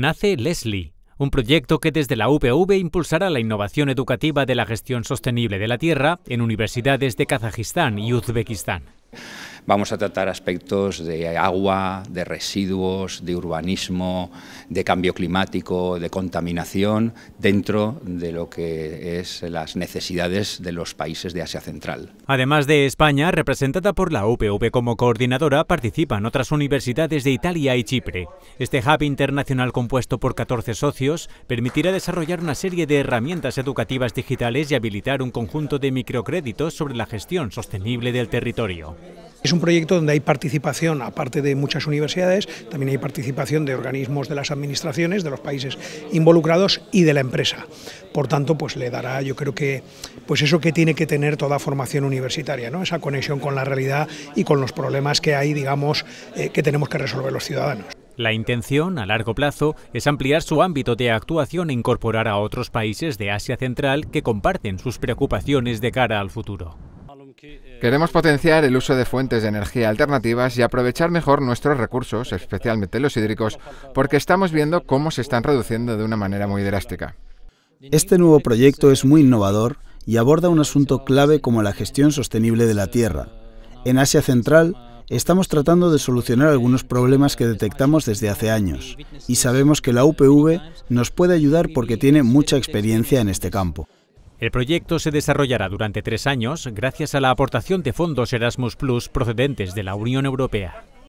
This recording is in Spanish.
nace Leslie, un proyecto que desde la UPV impulsará la innovación educativa de la gestión sostenible de la tierra en universidades de Kazajistán y Uzbekistán. Vamos a tratar aspectos de agua, de residuos, de urbanismo, de cambio climático, de contaminación, dentro de lo que es las necesidades de los países de Asia Central. Además de España, representada por la UPV como coordinadora, participan otras universidades de Italia y Chipre. Este hub internacional compuesto por 14 socios permitirá desarrollar una serie de herramientas educativas digitales y habilitar un conjunto de microcréditos sobre la gestión sostenible del territorio. Es un proyecto donde hay participación, aparte de muchas universidades, también hay participación de organismos de las administraciones, de los países involucrados y de la empresa. Por tanto, pues le dará, yo creo que, pues eso que tiene que tener toda formación universitaria, ¿no? esa conexión con la realidad y con los problemas que hay, digamos, eh, que tenemos que resolver los ciudadanos. La intención, a largo plazo, es ampliar su ámbito de actuación e incorporar a otros países de Asia Central que comparten sus preocupaciones de cara al futuro. Queremos potenciar el uso de fuentes de energía alternativas y aprovechar mejor nuestros recursos, especialmente los hídricos, porque estamos viendo cómo se están reduciendo de una manera muy drástica. Este nuevo proyecto es muy innovador y aborda un asunto clave como la gestión sostenible de la tierra. En Asia Central, estamos tratando de solucionar algunos problemas que detectamos desde hace años y sabemos que la UPV nos puede ayudar porque tiene mucha experiencia en este campo. El proyecto se desarrollará durante tres años gracias a la aportación de fondos Erasmus Plus procedentes de la Unión Europea.